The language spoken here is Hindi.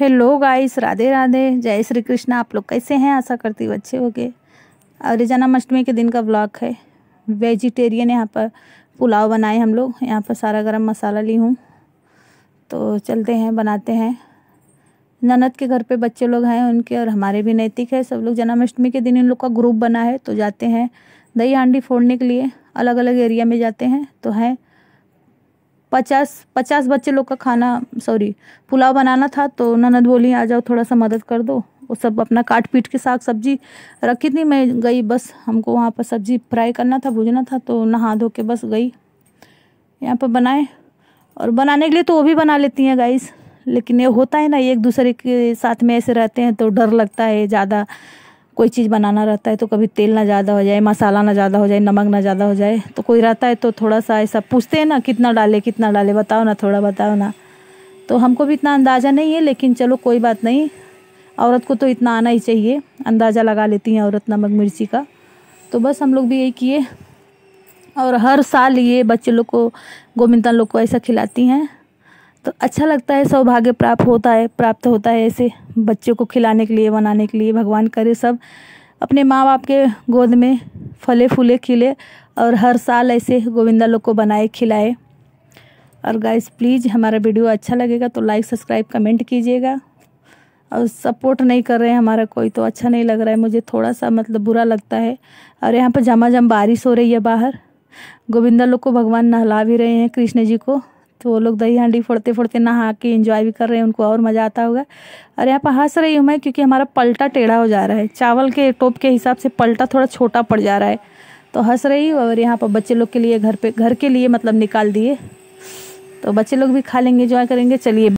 हेलो गाइस राधे राधे जय श्री कृष्णा आप लोग कैसे हैं आशा करती हूँ अच्छे हो गए और जन्माष्टमी के दिन का ब्लॉग है वेजिटेरियन यहाँ पर पुलाव बनाए हम लोग यहाँ पर सारा गरम मसाला ली हूँ तो चलते हैं बनाते हैं ननद के घर पे बच्चे लोग हैं उनके और हमारे भी नैतिक है सब लोग जन्माष्टमी के दिन इन लोग का ग्रुप बना है तो जाते हैं दही हांडी फोड़ने के लिए अलग अलग एरिया में जाते हैं तो हैं पचास पचास बच्चे लोग का खाना सॉरी पुलाव बनाना था तो ननद बोली आ जाओ थोड़ा सा मदद कर दो वो सब अपना काट पीट के साग सब्जी रखी थी मैं गई बस हमको वहाँ पर सब्जी फ्राई करना था भूजना था तो नहा धो के बस गई यहाँ पर बनाए और बनाने के लिए तो वो भी बना लेती हैं गाइस लेकिन ये होता है ना एक दूसरे के साथ में ऐसे रहते हैं तो डर लगता है ज़्यादा कोई चीज़ बनाना रहता है तो कभी तेल ना ज़्यादा हो जाए मसाला ना ज़्यादा हो जाए नमक ना ज़्यादा हो जाए तो कोई रहता है तो थोड़ा सा ऐसा पूछते हैं ना कितना डाले कितना डाले बताओ ना थोड़ा बताओ ना तो हमको भी इतना अंदाज़ा नहीं है लेकिन चलो कोई बात नहीं औरत को तो इतना आना ही चाहिए अंदाज़ा लगा लेती हैं औरत नमक मिर्ची का तो बस हम लोग भी यही किए और हर साल ये बच्चे लोग को गोविंदा लोग को ऐसा खिलाती हैं तो अच्छा लगता है सौभाग्य प्राप्त होता है प्राप्त होता है ऐसे बच्चों को खिलाने के लिए बनाने के लिए भगवान करे सब अपने माँ बाप के गोद में फले फूले खिले और हर साल ऐसे गोविंदा लोग को बनाए खिलाए और गाइस प्लीज़ हमारा वीडियो अच्छा लगेगा तो लाइक सब्सक्राइब कमेंट कीजिएगा और सपोर्ट नहीं कर रहे हैं हमारा कोई तो अच्छा नहीं लग रहा है मुझे थोड़ा सा मतलब बुरा लगता है और यहाँ पर झमाझम बारिश हो रही है बाहर गोविंदा लोग को भगवान नहला भी रहे हैं कृष्ण जी को तो वो लोग दही हांडी फोड़ते फोड़ते नहा के इंजॉय भी कर रहे हैं उनको और मज़ा आता होगा और यहाँ पर हंस रही हूँ मैं क्योंकि हमारा पलटा टेढ़ा हो जा रहा है चावल के टोप के हिसाब से पलटा थोड़ा छोटा पड़ जा रहा है तो हंस रही हूँ और यहाँ पर बच्चे लोग के लिए घर पर घर के लिए मतलब निकाल दिए तो बच्चे लोग भी खा लेंगे इंजॉय करेंगे चलिए